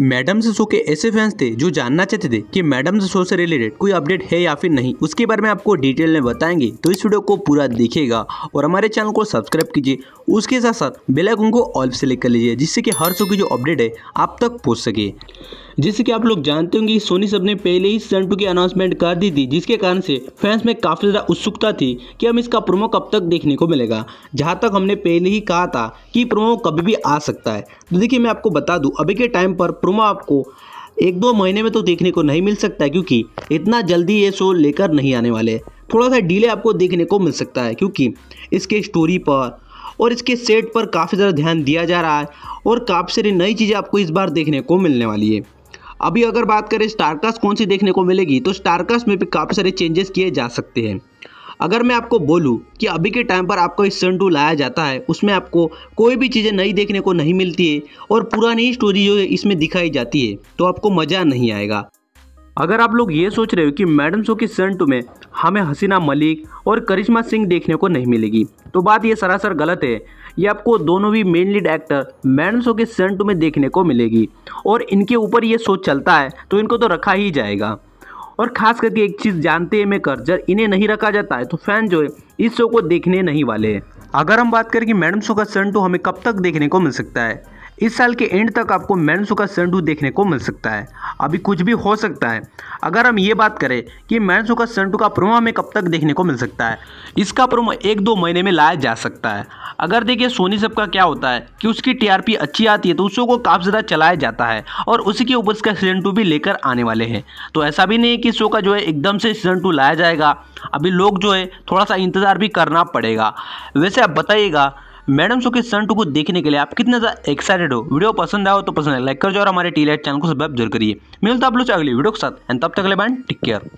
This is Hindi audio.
मैडम से शो के ऐसे फैंस थे जो जानना चाहते थे कि मैडम से शो से रिलेटेड कोई अपडेट है या फिर नहीं उसके बारे में आपको डिटेल में बताएंगे तो इस वीडियो को पूरा देखिएगा और हमारे चैनल को सब्सक्राइब कीजिए उसके साथ साथ बेलाइकन को ऑल सेलेक्ट कर लीजिए जिससे कि हर शो की जो अपडेट है आप तक पहुँच सके जिससे कि आप लोग जानते होंगे सोनी सब ने पहले ही सीजन टू की अनाउंसमेंट कर दी थी जिसके कारण से फैंस में काफ़ी ज़्यादा उत्सुकता थी कि हम इसका प्रोमो कब तक देखने को मिलेगा जहाँ तक हमने पहले ही कहा था कि प्रोमो कभी भी आ सकता है तो देखिए मैं आपको बता दूँ अभी के टाइम पर प्रोमो आपको एक दो महीने में तो देखने को नहीं मिल सकता है क्योंकि इतना जल्दी ये शो लेकर नहीं आने वाले थोड़ा सा डिले आपको देखने को मिल सकता है क्योंकि इसके स्टोरी पर और इसके सेट पर काफ़ी ज़्यादा ध्यान दिया जा रहा है और काफ़ी सारी नई चीज़ें आपको इस बार देखने को मिलने वाली है अभी अगर बात करें स्टारकास्ट कौन सी देखने को मिलेगी तो स्टारकास्ट में भी काफ़ी सारे चेंजेस किए जा सकते हैं अगर मैं आपको बोलूँ कि अभी के टाइम पर आपको इस सन टू लाया जाता है उसमें आपको कोई भी चीज़ें नई देखने को नहीं मिलती है और पुरानी स्टोरी जो है इसमें दिखाई जाती है तो आपको मज़ा नहीं आएगा अगर आप लोग ये सोच रहे हो कि मैडम शो की सन टू में हमें हसीना मलिक और करिश्मा सिंह देखने को नहीं मिलेगी तो बात ये सरासर गलत है ये आपको दोनों भी main lead actor madam show के सन टू में देखने को मिलेगी और इनके ऊपर ये सोच चलता है तो इनको तो रखा ही जाएगा और खास करके एक चीज़ जानते हैं मैं जब इन्हें नहीं रखा जाता है तो फैन जो है इस शो को देखने नहीं वाले हैं अगर हम बात करें कि मैडम शो का सन टू तो हमें कब तक देखने को मिल सकता है इस साल के एंड तक आपको मैनसू का संडू देखने को मिल सकता है अभी कुछ भी हो सकता है अगर हम ये बात करें कि मैनसू का संडू का प्रोमो हमें कब तक देखने को मिल सकता है इसका प्रोमो एक दो महीने में लाया जा सकता है अगर देखिए सोनी सब का क्या होता है कि उसकी टीआरपी अच्छी आती है तो उसको काफ़ी ज़्यादा चलाया जाता है और उसी के ऊपर उसका सीजन टू भी लेकर आने वाले हैं तो ऐसा भी नहीं है कि शो का जो है एकदम से सीजन टू लाया जाएगा अभी लोग जो है थोड़ा सा इंतज़ार भी करना पड़ेगा वैसे आप बताइएगा मैडम सो के सन टू को देखने के लिए आप कितने ज़्यादा एक्साइटेड हो वीडियो पसंद आओ तो पसंद है लाइक कर जो और हमारे टी लाइट चैनल को सब्सक्राइब जरूर करिए मिलता आप लोग अगली वीडियो के साथ एंड तब तक अगले बैंड टेक केयर